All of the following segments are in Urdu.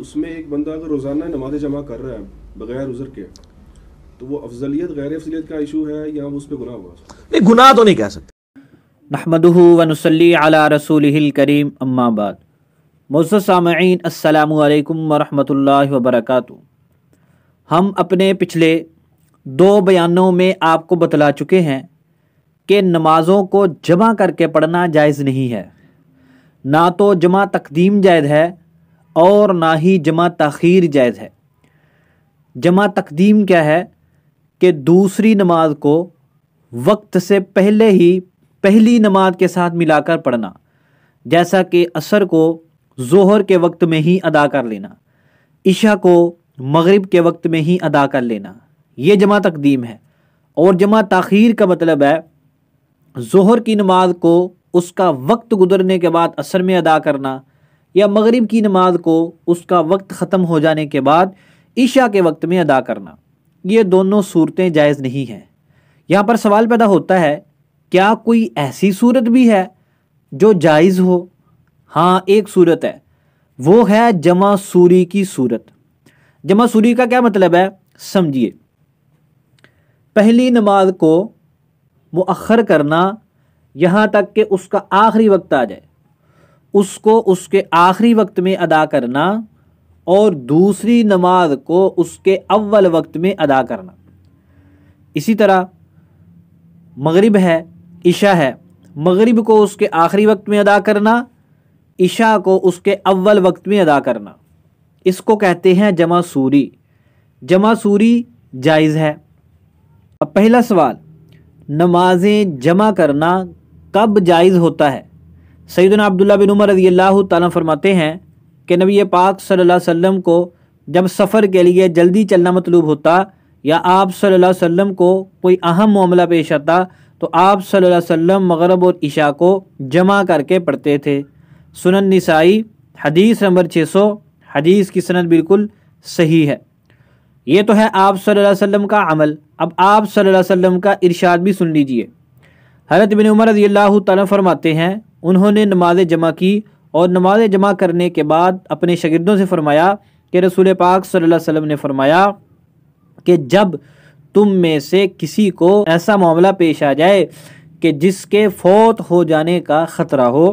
اس میں ایک بندہ اگر روزانہ نماز جمع کر رہا ہے بغیر عذر کے تو وہ افضلیت غیر افضلیت کا ایشو ہے یا اس پہ گناہ ہوا نہیں گناہ تو نہیں کہہ سکتے نحمده ونسلی علی رسوله الكریم اما بعد مزد سامعین السلام علیکم ورحمۃ اللہ وبرکاتہ ہم اپنے پچھلے دو بیانوں میں آپ کو بتلا چکے ہیں کہ نمازوں کو جمع کر کے پڑھنا جائز نہیں ہے نہ تو جمع تقدیم جائز ہے اور نہ ہی جمع تاخیر جائز ہے جمع تقدیم کیا ہے کہ دوسری نماز کو وقت سے پہلے ہی پہلی نماز کے ساتھ ملا کر پڑھنا جیسا کہ عصر کو ظہر کے وقت میں ہی ادا کر لینا عشاء کو مغرب کے وقت میں ہی ادا کر لینا یہ جمع تقدیم ہے اور جمع تاخیر کا مطلب ہے ظہر کی نماز کو اس کا وقت گزرنے کے بعد اثر میں ادا کرنا یا مغرب کی نماز کو اس کا وقت ختم ہو جانے کے بعد عشاء کے وقت میں ادا کرنا یہ دونوں صورتیں جائز نہیں ہیں یہاں پر سوال پیدا ہوتا ہے کیا کوئی ایسی صورت بھی ہے جو جائز ہو ہاں ایک صورت ہے وہ ہے جمع سوری کی صورت جمع سوری کا کیا مطلب ہے سمجھیے پہلی نماز کو مؤخر کرنا یہاں تک کہ اس کا آخری وقت آ جائے اس کو اس کے آخری وقت میں ادا کرنا اور دوسری نماز کو اس کے اول وقت میں ادا کرنا اسی طرح مغرب ہے عشاء ہے مغرب کو اس کے آخری وقت میں ادا کرنا عشاء کو اس کے اول وقت میں ادا کرنا اس کو کہتے ہیں جمع سوری جمع سوری جائز ہے اب پہلا سوال نمازیں جمع کرنا کب جائز ہوتا ہے سیدنا عبداللہ بن عمر رضی اللہ تعالیٰ فرماتے ہیں کہ نبی پاک صلی اللہ علیہ وسلم کو جب سفر کے لیے جلدی چلنا مطلوب ہوتا یا آپ صلی اللہ علیہ وسلم کو کوئی اہم معاملہ پیش آتا تو آپ صلی اللہ علیہ وسلم مغرب اور عشاء کو جمع کر کے پڑھتے تھے سنن نسائی حدیث نمبر چھ سو حدیث کی سند بالکل صحیح ہے یہ تو ہے آپ صلی اللہ علیہ وسلم کا عمل اب آپ صلی اللہ علیہ وسلم کا ارشاد بھی سن لیجئے حضرت بن عمر رضی اللہ تعالیٰ فرماتے ہیں انہوں نے نماز جمع کی اور نماز جمع کرنے کے بعد اپنے شاگردوں سے فرمایا کہ رسول پاک صلی اللہ علیہ وسلم نے فرمایا کہ جب تم میں سے کسی کو ایسا معاملہ پیش آ جائے کہ جس کے فوت ہو جانے کا خطرہ ہو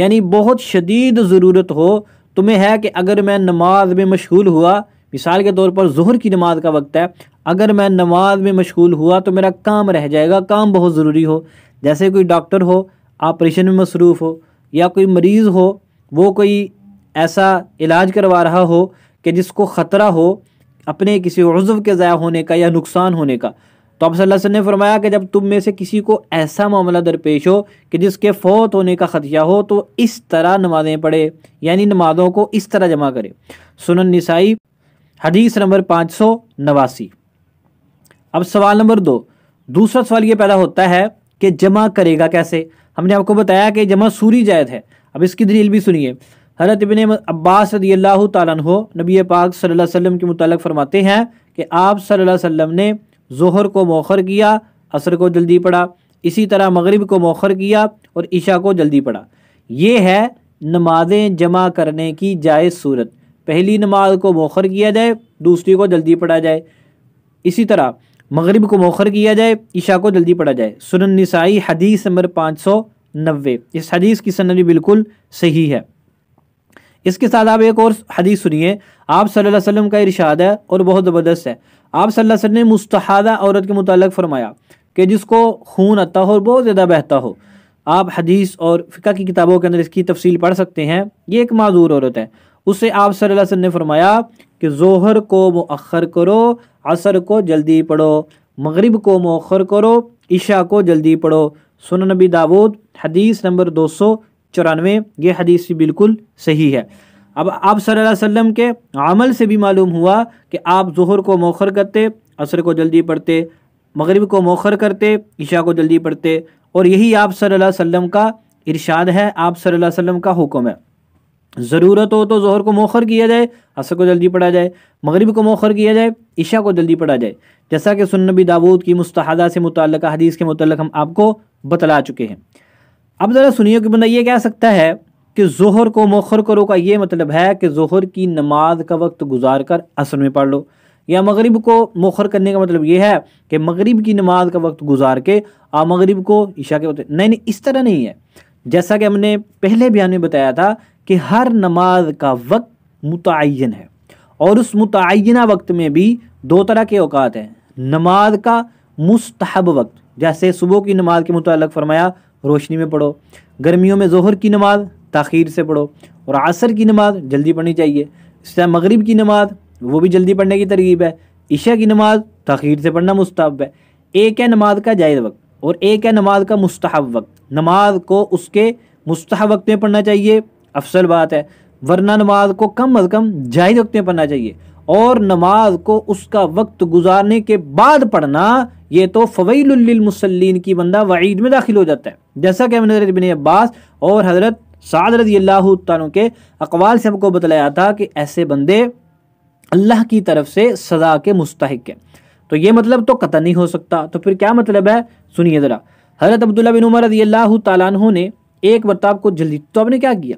یعنی بہت شدید ضرورت ہو تمہیں ہے کہ اگر میں نماز میں مشغول ہوا مثال کے طور پر ظہر کی نماز کا وقت ہے اگر میں نماز میں مشغول ہوا تو میرا کام رہ جائے گا کام بہت ضروری ہو جیسے کوئی ڈاکٹر ہو آپریشن میں مصروف ہو یا کوئی مریض ہو وہ کوئی ایسا علاج کروا رہا ہو کہ جس کو خطرہ ہو اپنے کسی عضو کے ضائع ہونے کا یا نقصان ہونے کا تو آپ صلی اللہ علیہ وسلم نے فرمایا کہ جب تم میں سے کسی کو ایسا معاملہ درپیش ہو کہ جس کے فوت ہونے کا خدشہ ہو تو اس طرح نمازیں پڑھے یعنی نمازوں کو اس طرح جمع کرے سنن نسائی حدیث نمبر پانچ سو نواسی اب سوال نمبر دو دوسرا سوال یہ پیدا ہوتا ہے کہ جمع کرے گا کیسے ہم نے آپ کو بتایا کہ جمع سوری جائد ہے اب اس کی دلیل بھی سنیے حضرت ابن عباس رضی اللہ تعالیٰ عنہ نبی پاک صلی اللہ علیہ وسلم کے متعلق فرماتے ہیں کہ آپ صلی اللہ علیہ وسلم نے ظہر کو موخر کیا عصر کو جلدی پڑھا اسی طرح مغرب کو موخر کیا اور عشاء کو جلدی پڑھا یہ ہے نمازیں جمع کرنے کی جائز صورت پہلی نماز کو موخر کیا جائے دوسری کو جلدی پڑھا جائے اسی طرح مغرب کو موخر کیا جائے عشاء کو جلدی پڑھا جائے سنن نسائی حدیث نمبر پانچ سو نوے اس حدیث کی سنن بھی بالکل صحیح ہے اس کے ساتھ آپ ایک اور حدیث سنیے آپ صلی اللہ علیہ وسلم کا ارشاد ہے اور بہت زبردست ہے آپ صلی اللہ علیہ وسلم نے مستحادہ عورت کے متعلق فرمایا کہ جس کو خون آتا ہو اور بہت زیادہ بہتا ہو آپ حدیث اور فقہ کی کتابوں کے اندر اس کی تفصیل پڑھ سکتے ہیں یہ ایک معذور عورت ہے اس سے آپ صلی اللہ علیہ وسلم نے فرمایا کہ ظہر کو مؤخر کرو عصر کو جلدی پڑھو مغرب کو مؤخر کرو عشاء کو جلدی پڑھو نبی داود حدیث نمبر دو سو چورانوے یہ حدیث بھی بالکل صحیح ہے اب آپ صلی اللہ علیہ وسلم کے عمل سے بھی معلوم ہوا کہ آپ ظہر کو مؤخر کرتے عصر کو جلدی پڑھتے مغرب کو مؤخر کرتے عشاء کو جلدی پڑھتے اور یہی آپ صلی اللہ علیہ وسلم کا ارشاد ہے آپ صلی اللہ علیہ وسلم کا حکم ہے ضرورت ہو تو ظہر کو موخر کیا جائے عصر کو جلدی پڑھا جائے مغرب کو موخر کیا جائے عشاء کو جلدی پڑھا جائے جیسا کہ سنبی داود کی مستحدہ سے متعلقہ حدیث کے متعلق ہم آپ کو بتلا چکے ہیں اب ذرا سنیے کہ بندہ یہ کہہ سکتا ہے کہ ظہر کو موخر کرو کا یہ مطلب ہے کہ ظہر کی نماز کا وقت گزار کر عصر میں پڑھ لو یا مغرب کو موخر کرنے کا مطلب یہ ہے کہ مغرب کی نماز کا وقت گزار کے آ مغرب کو عشاء کے وقت نہیں نہیں اس طرح نہیں ہے جیسا کہ ہم نے پہلے بیان میں بتایا تھا کہ ہر نماز کا وقت متعین ہے اور اس متعینہ وقت میں بھی دو طرح کے اوقات ہیں نماز کا مستحب وقت جیسے صبح کی نماز کے متعلق فرمایا روشنی میں پڑھو گرمیوں میں ظہر کی نماز تاخیر سے پڑھو اور عصر کی نماز جلدی پڑھنی چاہیے اس طرح مغرب کی نماز وہ بھی جلدی پڑھنے کی ترغیب ہے عشاء کی نماز تاخیر سے پڑھنا مستحب ہے ایک ہے نماز کا جائز وقت اور ایک ہے نماز کا مستحب وقت نماز کو اس کے مستحب وقت میں پڑھنا چاہیے افضل بات ہے ورنہ نماز کو کم از کم جائز وقت میں پڑھنا چاہیے اور نماز کو اس کا وقت گزارنے کے بعد پڑھنا یہ تو فویل للمسلین کی بندہ وعید میں داخل ہو جاتا ہے جیسا کہ ہم نے بن عباس اور حضرت سعد رضی اللہ تعالیٰ کے اقوال سے ہم کو بتلایا تھا کہ ایسے بندے اللہ کی طرف سے سزا کے مستحق ہیں تو یہ مطلب تو قطع نہیں ہو سکتا تو پھر کیا مطلب ہے سنیے ذرا حضرت عبداللہ بن عمر رضی اللہ تعالیٰ عنہ نے ایک مرتبہ جلدی تو آپ نے کیا کیا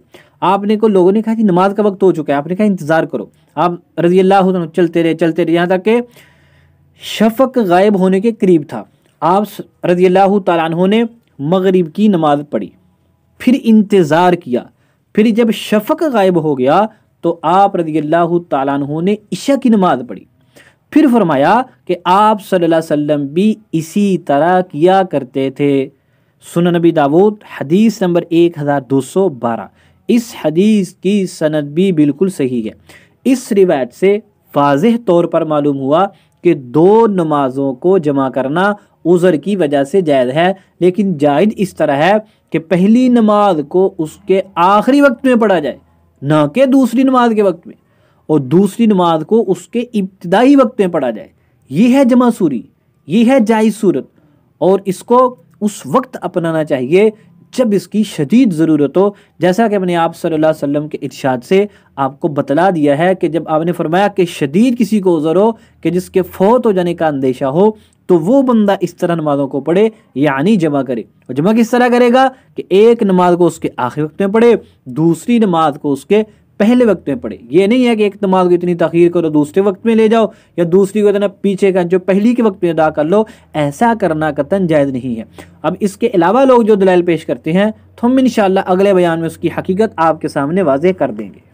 آپ نے کو لوگوں نے کہا کہ جی نماز کا وقت ہو چکا ہے آپ نے کہا انتظار کرو آپ رضی اللہ عنہ چلتے رہے چلتے رہے یہاں تک کہ شفق غائب ہونے کے قریب تھا آپ رضی اللہ تعالیٰ عنہ نے مغرب کی نماز پڑھی پھر انتظار کیا پھر جب شفق غائب ہو گیا تو آپ رضی اللہ تعالیٰ عنہ نے عشاء کی نماز پڑھی پھر فرمایا کہ آپ صلی اللہ علیہ وسلم بھی اسی طرح کیا کرتے تھے سن نبی داود حدیث نمبر ایک ہزار دو سو بارہ اس حدیث کی سند بھی بالکل صحیح ہے اس روایت سے واضح طور پر معلوم ہوا کہ دو نمازوں کو جمع کرنا عذر کی وجہ سے جائز ہے لیکن جائز اس طرح ہے کہ پہلی نماز کو اس کے آخری وقت میں پڑھا جائے نہ کہ دوسری نماز کے وقت میں اور دوسری نماز کو اس کے ابتدائی وقت میں پڑھا جائے یہ ہے جمع سوری یہ ہے جائز صورت اور اس کو اس وقت اپنانا چاہیے جب اس کی شدید ضرورت ہو جیسا کہ میں نے آپ صلی اللہ علیہ وسلم کے ارشاد سے آپ کو بتلا دیا ہے کہ جب آپ نے فرمایا کہ شدید کسی کو عذر ہو کہ جس کے فوت ہو جانے کا اندیشہ ہو تو وہ بندہ اس طرح نمازوں کو پڑھے یعنی جمع کرے اور جمع کس طرح کرے گا کہ ایک نماز کو اس کے آخر وقت میں پڑھے دوسری نماز کو اس کے پہلے وقت میں پڑے یہ نہیں ہے کہ ایک نماز کو اتنی تاخیر کرو دوسرے وقت میں لے جاؤ یا دوسری کو اتنا پیچھے کا جو پہلی کے وقت میں ادا کر لو ایسا کرنا قطن جائز نہیں ہے اب اس کے علاوہ لوگ جو دلائل پیش کرتے ہیں تو ہم انشاءاللہ اگلے بیان میں اس کی حقیقت آپ کے سامنے واضح کر دیں گے